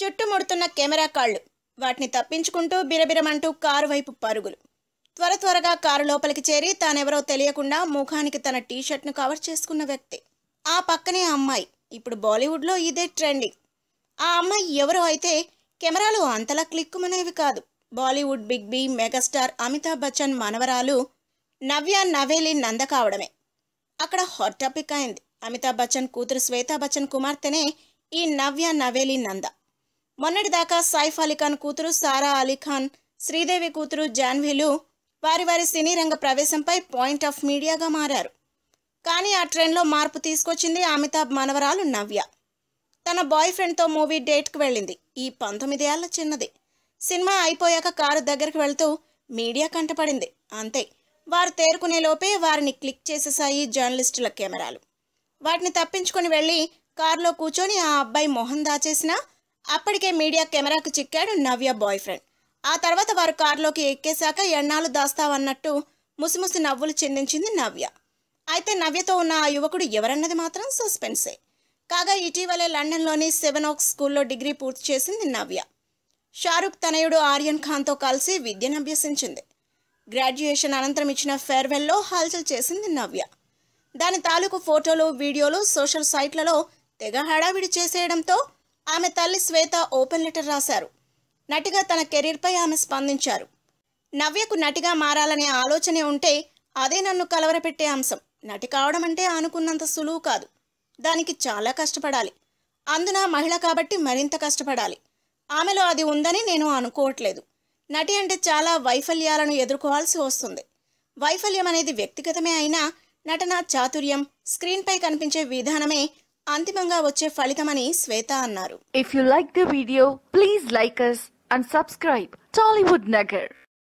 చుట్టుముడుతున్న camera కాళ్ళు వాటిని తప్పించుకుంటూ బిరబిరమంటూ car వైపు పరుగులు త్వర త్వరగా కారు లోపలికి చేరి తానెవరో తెలియకుండా ముఖానికి తన టీషర్ట్ను కవర్ చేసుకున్న వ్యక్తి ఆ పక్కనే అమ్మాయి ఇప్పుడు బాలీవుడ్లో ఇదే ట్రెండింగ్ ఆ అమ్మాయి ఎవరో అయితే కెమెరాలు అంతలా క్లిక్కుమనేవి కాదు Bollywood big B megastar Amitabh Bachchan మనవరాలు నవ్య నవేలి నంద కావడమే అక్కడ హాట్ టాపిక్ అయింది అమితాబ్ బచ్చన్ కూతురు శ్వేతా బచ్చన్ కుమార్తెనే ఈ నవ్య నవేలి నంద మొన్నటిదాకా సైఫ్ అలీఖాన్ కూతురు సారా అలీఖాన్ శ్రీదేవి కూతురు జాన్వీలు వారి వారి సినీ రంగ ప్రవేశంపై పాయింట్ ఆఫ్ మీడియాగా మారారు కానీ ఆ ట్రెండ్లో మార్పు తీసుకొచ్చింది అమితాబ్ మనవరాలు నవ్య తన బాయ్ ఫ్రెండ్తో మూవీ డేట్కి వెళ్ళింది ఈ పంతొమ్మిది ఏళ్ళ చిన్నది సినిమా అయిపోయాక కారు దగ్గరికి వెళ్తూ మీడియా కంటపడింది అంతే వారు తేరుకునే లోపే వారిని క్లిక్ చేసేసాయి జర్నలిస్టుల కెమెరాలు వాటిని తప్పించుకొని వెళ్ళి కారులో కూర్చొని ఆ అబ్బాయి మొహం దాచేసిన అప్పటికే మీడియా కెమెరాకు చిక్కాడు నవ్య బాయ్ ఫ్రెండ్ ఆ తర్వాత వారు కారులోకి ఎక్కేశాక ఎన్నాళ్ళు దాస్తావన్నట్టు ముసిముసి నవ్వులు చెందించింది నవ్య అయితే నవ్యతో ఉన్న ఆ యువకుడు ఎవరన్నది మాత్రం సస్పెన్సే కాగా ఇటీవలే లండన్లోని సెవెన్ ఓక్స్ స్కూల్లో డిగ్రీ పూర్తి చేసింది నవ్య షారుఖ్ తనయుడు ఆర్యన్ ఖాన్తో కలిసి విద్యను అభ్యసించింది గ్రాడ్యుయేషన్ అనంతరం ఇచ్చిన ఫేర్వెల్లో హల్చల్ చేసింది నవ్య దాని తాలూకు ఫోటోలు వీడియోలు సోషల్ సైట్లలో తెగ హడావిడి చేసేయడంతో ఆమె తల్లి శ్వేత ఓపెన్ లెటర్ రాశారు నటిగా తన కెరీర్పై ఆమె స్పందించారు నవ్యకు నటిగా మారాలనే ఆలోచనే ఉంటే అదే నన్ను కలవరపెట్టే అంశం నటి కావడం అంటే అనుకున్నంత సులువు కాదు దానికి చాలా కష్టపడాలి అందున మహిళ కాబట్టి మరింత కష్టపడాలి ఆమెలో అది ఉందని నేను అనుకోవట్లేదు నటి అంటే చాలా వైఫల్యాలను ఎదుర్కోవాల్సి వస్తుంది వైఫల్యం అనేది వ్యక్తిగతమే అయినా నటన చాతుర్యం స్క్రీన్పై కనిపించే విధానమే అంతిమంగా వచ్చే ఫలితమని శ్వేత అన్నారు if you like the video please like us and subscribe Tollywood Nagar